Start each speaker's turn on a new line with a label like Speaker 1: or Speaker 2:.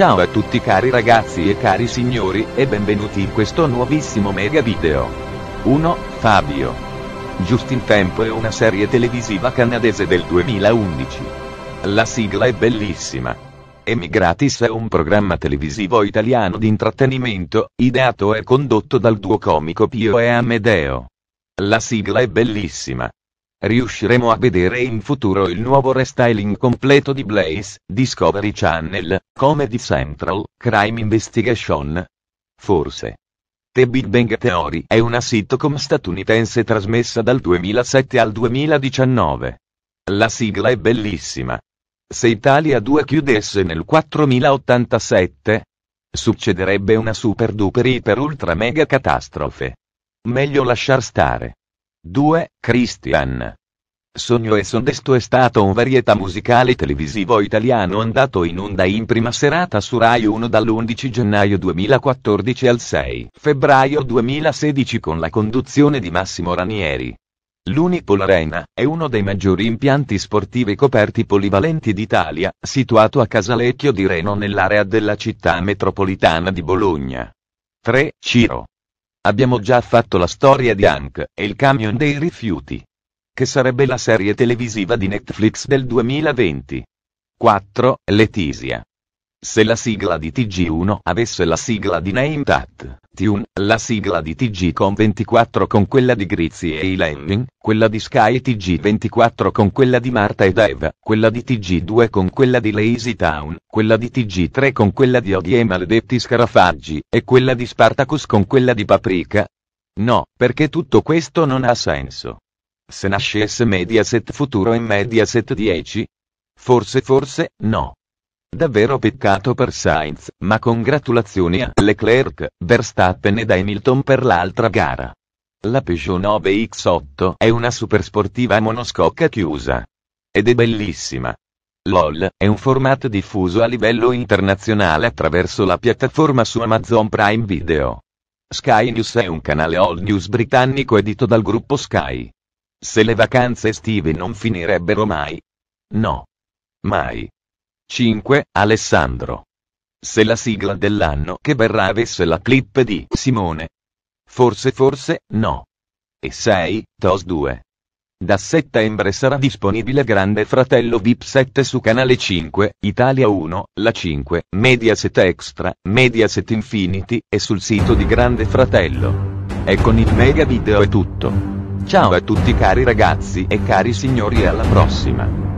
Speaker 1: Ciao a tutti cari ragazzi e cari signori, e benvenuti in questo nuovissimo mega video. 1. Fabio. Just in Tempo è una serie televisiva canadese del 2011. La sigla è bellissima. Emigratis è un programma televisivo italiano di intrattenimento, ideato e condotto dal duo comico Pio e Amedeo. La sigla è bellissima. Riusciremo a vedere in futuro il nuovo restyling completo di Blaze, Discovery Channel, Comedy Central, Crime Investigation. Forse. The Big Bang Theory è una sitcom statunitense trasmessa dal 2007 al 2019. La sigla è bellissima. Se Italia 2 chiudesse nel 4087, succederebbe una super duper iper ultra mega catastrofe. Meglio lasciar stare. 2. Christian. Sogno e Sondesto è stato un varietà musicale televisivo italiano andato in onda in prima serata su Rai 1 dall'11 gennaio 2014 al 6 febbraio 2016 con la conduzione di Massimo Ranieri. L'Unipol Arena è uno dei maggiori impianti sportivi coperti polivalenti d'Italia, situato a Casalecchio di Reno nell'area della città metropolitana di Bologna. 3. Ciro. Abbiamo già fatto la storia di Hank e il camion dei rifiuti che sarebbe la serie televisiva di Netflix del 2020. 4. Letizia. Se la sigla di TG1 avesse la sigla di NameTat, Tune, la sigla di TG con 24 con quella di Grizzi e Lemming, quella di Sky TG 24 con quella di Marta ed Eva, quella di TG2 con quella di Lazy Town, quella di TG3 con quella di Odie e Maledetti Scarafaggi, e quella di Spartacus con quella di Paprika? No, perché tutto questo non ha senso. Se nascesse Mediaset Futuro e Mediaset 10? Forse, forse, no. Davvero peccato per Sainz, ma congratulazioni a Leclerc, Verstappen ed Hamilton per l'altra gara. La Peugeot 9X8 è una supersportiva a monoscocca chiusa. Ed è bellissima. LOL è un format diffuso a livello internazionale attraverso la piattaforma su Amazon Prime Video. Sky News è un canale all news britannico edito dal gruppo Sky. Se le vacanze estive non finirebbero mai. No. Mai. 5. Alessandro. Se la sigla dell'anno che verrà avesse la clip di Simone. Forse forse, no. E 6. TOS 2. Da settembre sarà disponibile Grande Fratello VIP 7 su canale 5, Italia 1, la 5, Mediaset Extra, Mediaset Infinity e sul sito di Grande Fratello. E con il mega video è tutto. Ciao a tutti cari ragazzi e cari signori e alla prossima.